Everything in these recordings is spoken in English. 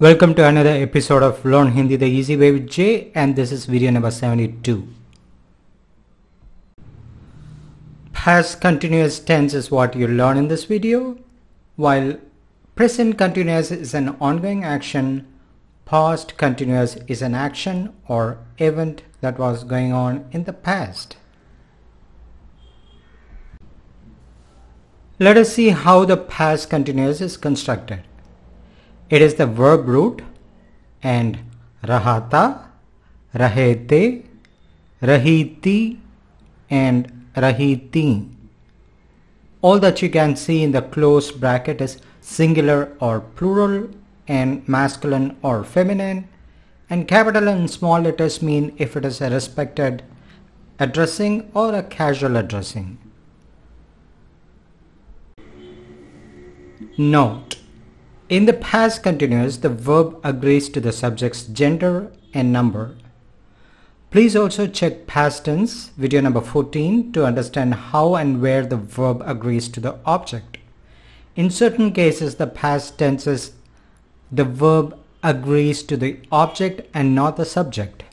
Welcome to another episode of Learn Hindi the Easy Way with Jay and this is video number 72. Past continuous tense is what you learn in this video while present continuous is an ongoing action, past continuous is an action or event that was going on in the past. Let us see how the past continuous is constructed. It is the verb root and rahata, rahete, rahiti and rahiti. All that you can see in the closed bracket is singular or plural and masculine or feminine and capital and small letters mean if it is a respected addressing or a casual addressing. Note in the past continuous, the verb agrees to the subject's gender and number. Please also check past tense, video number 14, to understand how and where the verb agrees to the object. In certain cases, the past tenses, the verb agrees to the object and not the subject.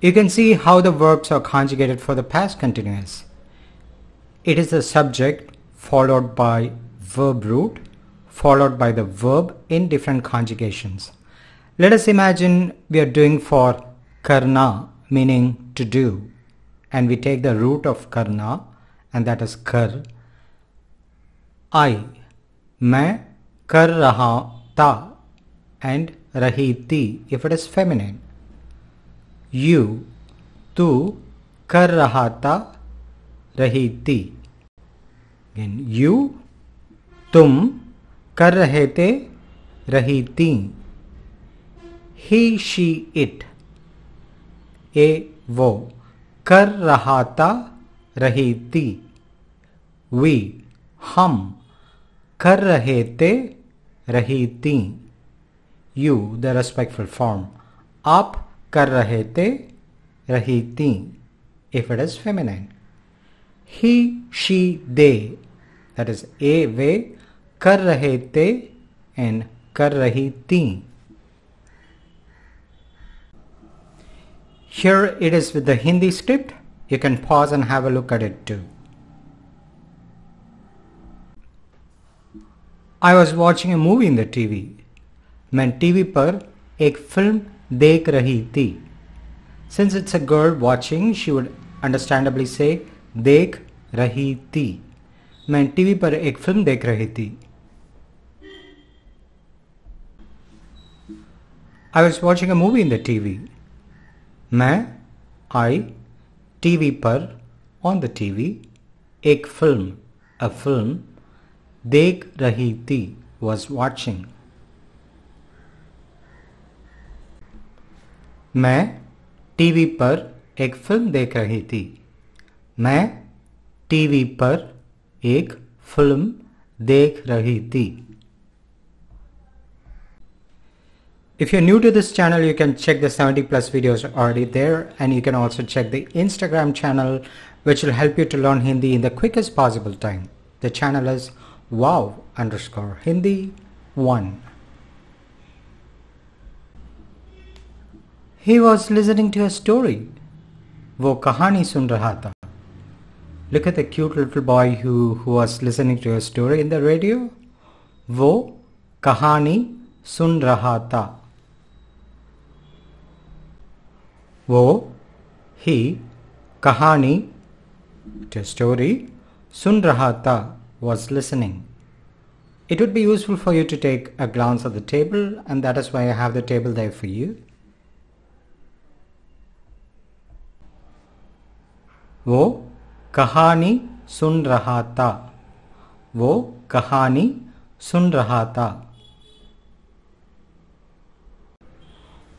You can see how the verbs are conjugated for the past continuous. It is the subject followed by verb root followed by the verb in different conjugations. Let us imagine we are doing for karna meaning to do and we take the root of karna and that is kar. I, मैं कर रहा था and रही थी if it is feminine. You, तू कर रहा था रही थी again यू तुम कर रहे थे रही थी ही शी इट ए वो कर रहा था रही थी वी हम कर रहे थे रही थी यू द रेस्पेक्टफुल फॉर्म आप कर रहे थे रही थी if it is feminine he, she, they, that is ए वे कर रहे ते and कर रही ती Here it is with the Hindi script. You can pause and have a look at it too. I was watching a movie in the TV. मैं TV पर एक फिल्म देख रही थी Since it's a girl watching, she would understandably say, देख रही थी मैं टीवी पर एक फिल्म देख रही थी I was watching a movie in the TV मैं आई टीवी पर ऑन द टीवी एक फिल्म अ फिल्म देख रही थी वॉज वॉचिंग मैं टीवी पर एक फिल्म देख रही थी मैं टीवी पर एक फिल्म देख रही थी If you're new to this channel, you can check the 70 plus videos already there and you can also check the Instagram channel which will help you to learn Hindi in the quickest possible time. The channel is wow underscore Hindi 1. He was listening to a story. वो कहानी सुन रहा था Look at the cute little boy who, who was listening to your story in the radio. Wo kahani sun raha tha. Wo he kahani to story sun raha tha was listening. It would be useful for you to take a glance at the table and that is why I have the table there for you. Wo कहानी सुन रहा था वो कहानी सुन रहा था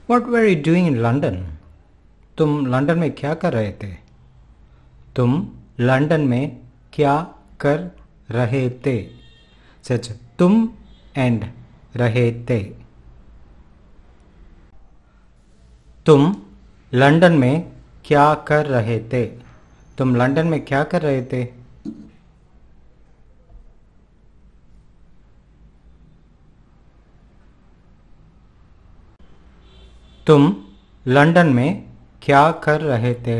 what were you doing in London तुम लंदन में क्या कर रहे थे तुम लंडन में क्या कर रहे थे सच तुम एंड रहे थे तुम लंदन में क्या कर रहे थे तुम लंदन में क्या कर रहे थे तुम लंदन में क्या कर रहे थे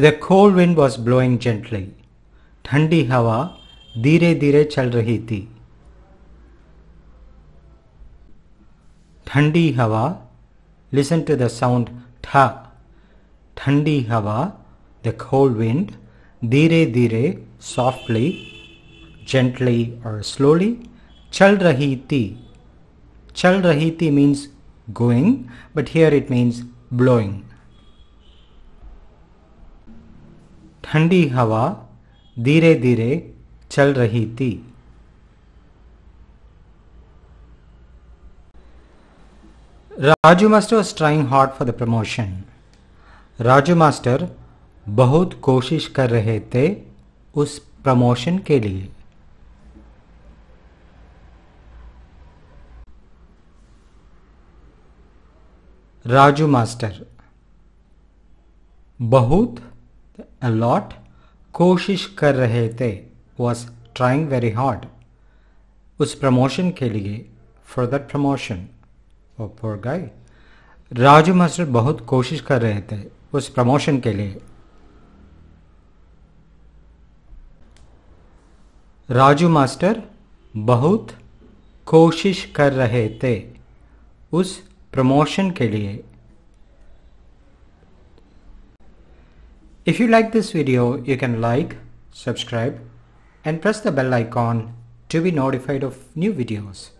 the cold wind was blowing gently ठंडी हवा धीरे धीरे चल रही थी ठंडी हवा लिसन टू द साउंड था ठंडी हवा द खोल विंड धीरे धीरे सॉफ्टली जेंटली और स्लोली चल रही थी चल रही थी means going but here it means blowing ठंडी हवा धीरे धीरे चल रही थी Raju master was trying hard for the promotion Raju master बहुत कोशिश कर रहे थे उस प्रमोशन के लिए राजू मास्टर बहुत अलॉट कोशिश कर रहे थे वॉज ट्राइंग वेरी हार्ड उस प्रमोशन के लिए फॉर दैट प्रमोशन और फोर गाय राजू मास्टर बहुत कोशिश कर रहे थे उस प्रमोशन के लिए राजू मास्टर बहुत कोशिश कर रहे थे उस प्रमोशन के लिए if you like this video you can like subscribe and press the bell icon to be notified of new videos